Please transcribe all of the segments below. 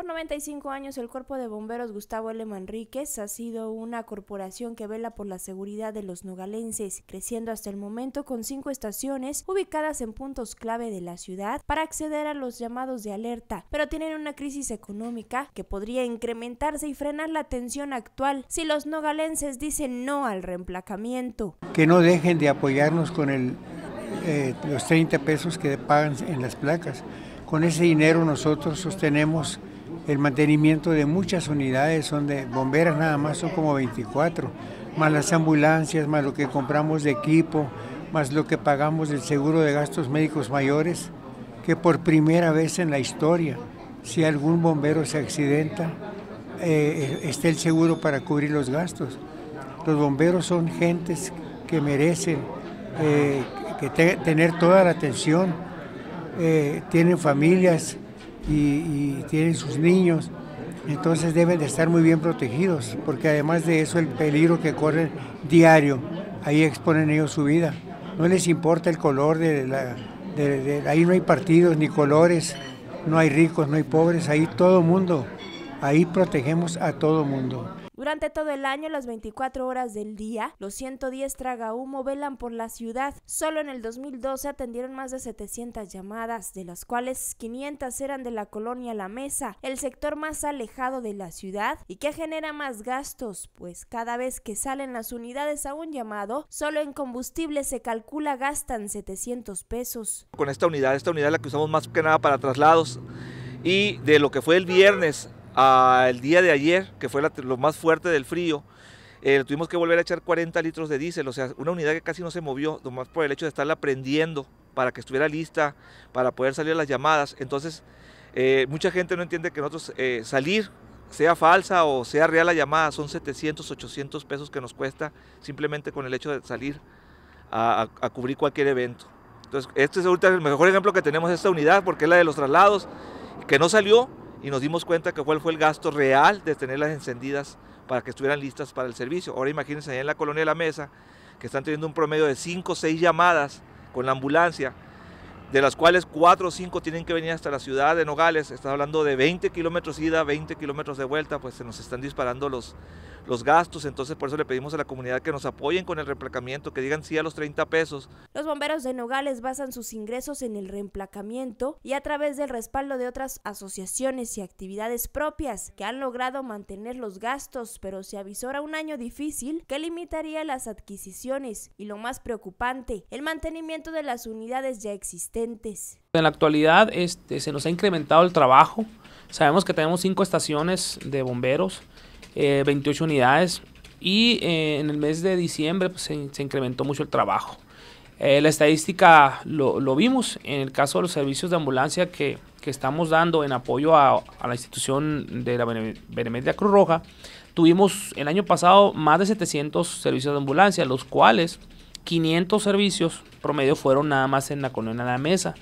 Por 95 años, el Cuerpo de Bomberos Gustavo L. Manríquez ha sido una corporación que vela por la seguridad de los nogalenses, creciendo hasta el momento con cinco estaciones ubicadas en puntos clave de la ciudad para acceder a los llamados de alerta, pero tienen una crisis económica que podría incrementarse y frenar la tensión actual si los nogalenses dicen no al reemplacamiento. Que no dejen de apoyarnos con el, eh, los 30 pesos que pagan en las placas. Con ese dinero nosotros sostenemos el mantenimiento de muchas unidades, son de bomberas nada más, son como 24, más las ambulancias, más lo que compramos de equipo, más lo que pagamos del seguro de gastos médicos mayores, que por primera vez en la historia, si algún bombero se accidenta, eh, esté el seguro para cubrir los gastos. Los bomberos son gentes que merecen eh, que tener toda la atención, eh, tienen familias, y, tienen sus niños. Entonces deben de estar muy bien protegidos, porque además de eso el peligro que corren diario, ahí exponen ellos su vida. No les importa el color de ahí no hay partidos ni colores, no hay ricos, no hay pobres, ahí todo mundo, ahí protegemos a todo mundo. Durante todo el año, las 24 horas del día, los 110 traga humo velan por la ciudad. Solo en el 2012 atendieron más de 700 llamadas, de las cuales 500 eran de la colonia La Mesa, el sector más alejado de la ciudad y que genera más gastos, pues cada vez que salen las unidades a un llamado, solo en combustible se calcula gastan 700 pesos. Con esta unidad, esta unidad la que usamos más que nada para traslados y de lo que fue el viernes al día de ayer, que fue lo más fuerte del frío, eh, tuvimos que volver a echar 40 litros de diésel, o sea, una unidad que casi no se movió, nomás por el hecho de estarla prendiendo para que estuviera lista, para poder salir a las llamadas. Entonces, eh, mucha gente no entiende que nosotros eh, salir, sea falsa o sea real la llamada, son 700, 800 pesos que nos cuesta simplemente con el hecho de salir a, cubrir cualquier evento. Entonces, este es el mejor ejemplo que tenemos de esta unidad, porque es la de los traslados, que no salió, y nos dimos cuenta que cuál fue el gasto real de tenerlas encendidas para que estuvieran listas para el servicio. Ahora imagínense allá en la colonia la mesa que están teniendo un promedio de 5 o 6 llamadas con la ambulancia, de las cuales 4 o 5 tienen que venir hasta la ciudad de Nogales. Está hablando de 20 kilómetros ida, 20 kilómetros de vuelta, pues se nos están disparando los, los gastos, entonces por eso le pedimos a la comunidad que nos apoyen con el reemplacamiento, que digan sí a los 30 pesos. Los bomberos de Nogales basan sus ingresos en el reemplacamiento y a través del respaldo de otras asociaciones y actividades propias que han logrado mantener los gastos, pero se avisora un año difícil que limitaría las adquisiciones y lo más preocupante, el mantenimiento de las unidades ya existentes. En la actualidad este, se nos ha incrementado el trabajo. Sabemos que tenemos cinco estaciones de bomberos 28 eh, unidades. Y eh, en el mes de diciembre pues, se, incrementó mucho el trabajo. Eh, la estadística lo, vimos en el caso de los servicios de ambulancia que, estamos dando en apoyo a, la institución de la Benemedia Cruz Roja. Tuvimos el año pasado más de 700 servicios de ambulancia, los cuales 500 servicios promedio fueron nada más en la colonia de la mesa.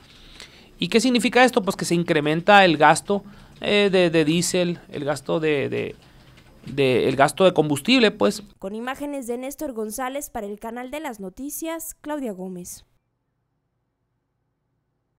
¿Y qué significa esto? Pues que se incrementa el gasto de, diésel, el gasto de, del gasto de combustible, pues. Con imágenes de Néstor González para el canal de las noticias, Claudia Gómez.